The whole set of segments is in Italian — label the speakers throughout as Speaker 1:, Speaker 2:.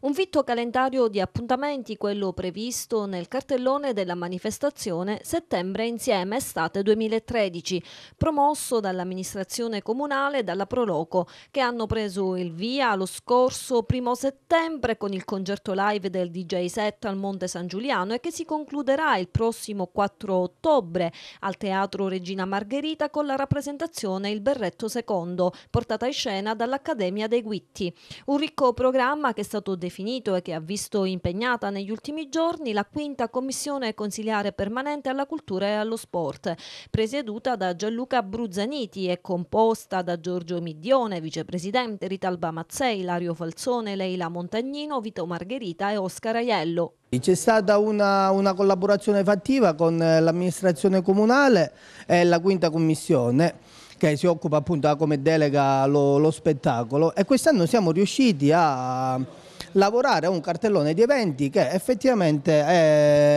Speaker 1: Un fitto calendario di appuntamenti, quello previsto nel cartellone della manifestazione Settembre insieme estate 2013, promosso dall'amministrazione comunale e dalla Proloco, che hanno preso il via lo scorso primo settembre con il concerto live del DJ set al Monte San Giuliano e che si concluderà il prossimo 4 ottobre al Teatro Regina Margherita con la rappresentazione Il Berretto II, portata in scena dall'Accademia dei Guitti. Un ricco programma che è stato definito definito e che ha visto impegnata negli ultimi giorni la quinta commissione consiliare permanente alla cultura e allo sport, presieduta da Gianluca Bruzzaniti e composta da Giorgio Midione, vicepresidente, Ritalba Mazzei, Lario Falzone, Leila Montagnino, Vito Margherita e Oscar Aiello.
Speaker 2: C'è stata una, una, collaborazione fattiva con eh, l'amministrazione comunale e la quinta commissione che si occupa appunto ah, come delega lo, lo spettacolo e quest'anno siamo riusciti a lavorare a un cartellone di eventi che effettivamente eh,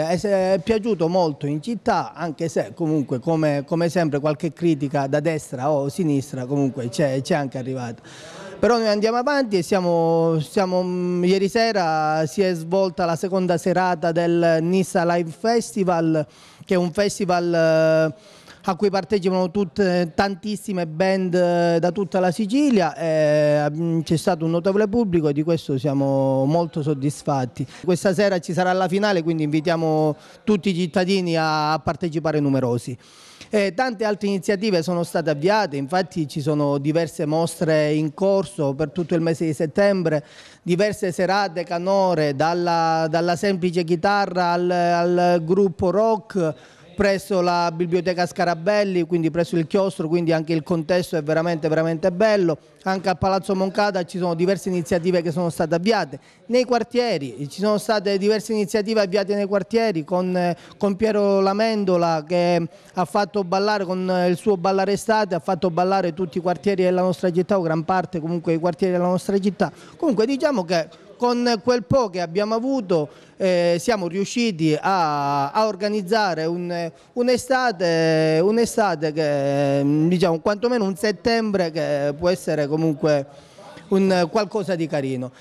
Speaker 2: è, è, è piaciuto molto in città, anche se comunque come, come sempre qualche critica da destra o sinistra comunque c'è anche arrivata però noi andiamo avanti e siamo, siamo, mm, ieri sera si è svolta la seconda serata del Nissa Live Festival che è un festival eh, a cui partecipano tutte, tantissime band eh, da tutta la Sicilia. Eh, mm, c'è stato un notevole pubblico e di questo siamo molto soddisfatti. Questa sera ci sarà la finale, quindi invitiamo tutti i cittadini a partecipare numerosi. E eh, tante altre iniziative sono state avviate, infatti ci sono diverse mostre in corso per tutto il mese di settembre, diverse serate canore, dalla, dalla semplice chitarra al, al gruppo rock presso la biblioteca Scarabelli, quindi presso il chiostro, quindi anche il contesto è veramente, veramente bello. Anche a Palazzo Moncada ci sono diverse iniziative che sono state avviate. Nei quartieri, ci sono state diverse iniziative avviate nei quartieri con, eh, con Piero Lamendola che eh, ha fatto ballare con eh, il suo ballare estate, ha fatto ballare tutti i quartieri della nostra città o gran parte comunque dei quartieri della nostra città. Comunque diciamo che con quel po' che abbiamo avuto eh, siamo riusciti a, a organizzare un'estate, un un'estate che mm, diciamo quantomeno un settembre che può essere comunque un qualcosa di carino.